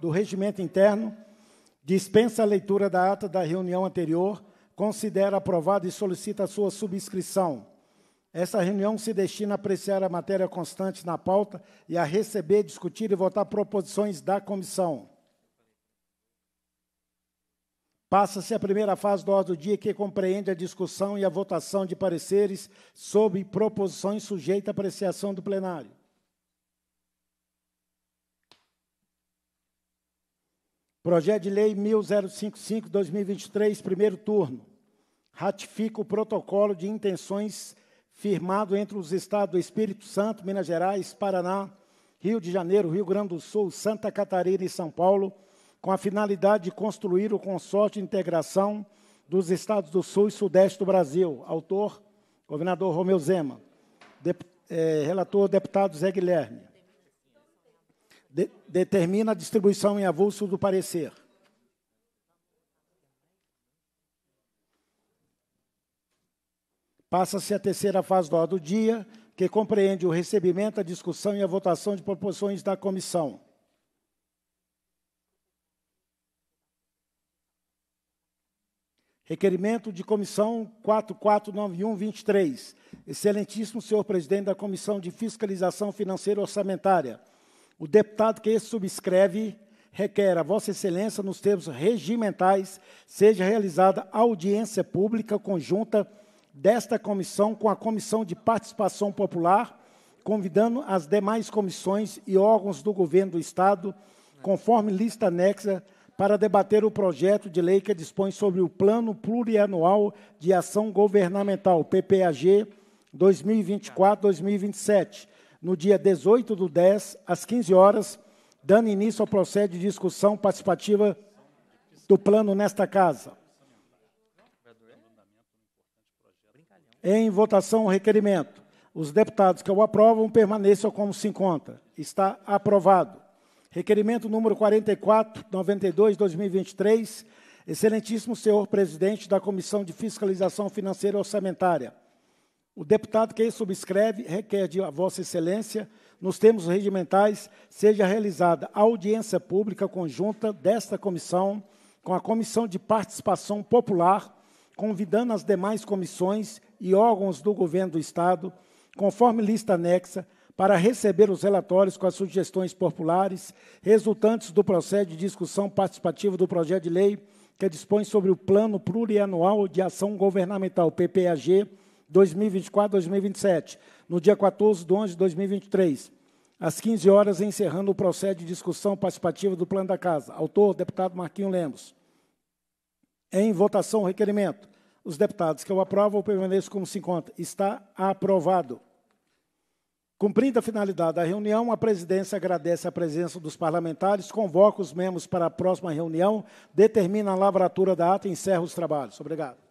do Regimento Interno, dispensa a leitura da ata da reunião anterior, considera aprovada e solicita a sua subscrição. Essa reunião se destina a apreciar a matéria constante na pauta e a receber, discutir e votar proposições da comissão. Passa-se a primeira fase do ordem do dia, que compreende a discussão e a votação de pareceres sobre proposições sujeitas à apreciação do plenário. Projeto de Lei 1055-2023, primeiro turno. Ratifica o protocolo de intenções firmado entre os estados do Espírito Santo, Minas Gerais, Paraná, Rio de Janeiro, Rio Grande do Sul, Santa Catarina e São Paulo, com a finalidade de construir o consórcio de integração dos estados do Sul e Sudeste do Brasil. Autor, governador Romeu Zema. Dep eh, relator, deputado Zé Guilherme. De, determina a distribuição em avulso do parecer. Passa-se a terceira fase do ordem do dia, que compreende o recebimento, a discussão e a votação de proposições da comissão. Requerimento de comissão 449123. Excelentíssimo senhor presidente da Comissão de Fiscalização Financeira Orçamentária. O deputado que subscreve requer a Vossa Excelência, nos termos regimentais, seja realizada audiência pública conjunta desta comissão com a Comissão de Participação Popular, convidando as demais comissões e órgãos do Governo do Estado, conforme lista anexa, para debater o projeto de lei que dispõe sobre o Plano Plurianual de Ação Governamental, PPAG 2024-2027 no dia 18 do 10, às 15 horas, dando início ao processo de discussão participativa do plano nesta casa. Em votação o requerimento. Os deputados que o aprovam permaneçam como se encontra. Está aprovado. Requerimento número 4492-2023, excelentíssimo senhor presidente da Comissão de Fiscalização Financeira e Orçamentária o deputado que subscreve requer de Vossa Excelência, nos termos regimentais, seja realizada audiência pública conjunta desta comissão com a Comissão de Participação Popular, convidando as demais comissões e órgãos do Governo do Estado, conforme lista anexa, para receber os relatórios com as sugestões populares resultantes do processo de discussão participativa do projeto de lei que dispõe sobre o Plano Plurianual de Ação Governamental, PPAG, 2024 2027, no dia 14 de 11 de 2023, às 15 horas, encerrando o processo de discussão participativa do Plano da Casa. Autor, deputado Marquinho Lemos. Em votação, requerimento. Os deputados que o aprovam permaneço como se encontra. Está aprovado. Cumprindo a finalidade da reunião, a presidência agradece a presença dos parlamentares, convoca os membros para a próxima reunião, determina a lavratura da ata e encerra os trabalhos. Obrigado.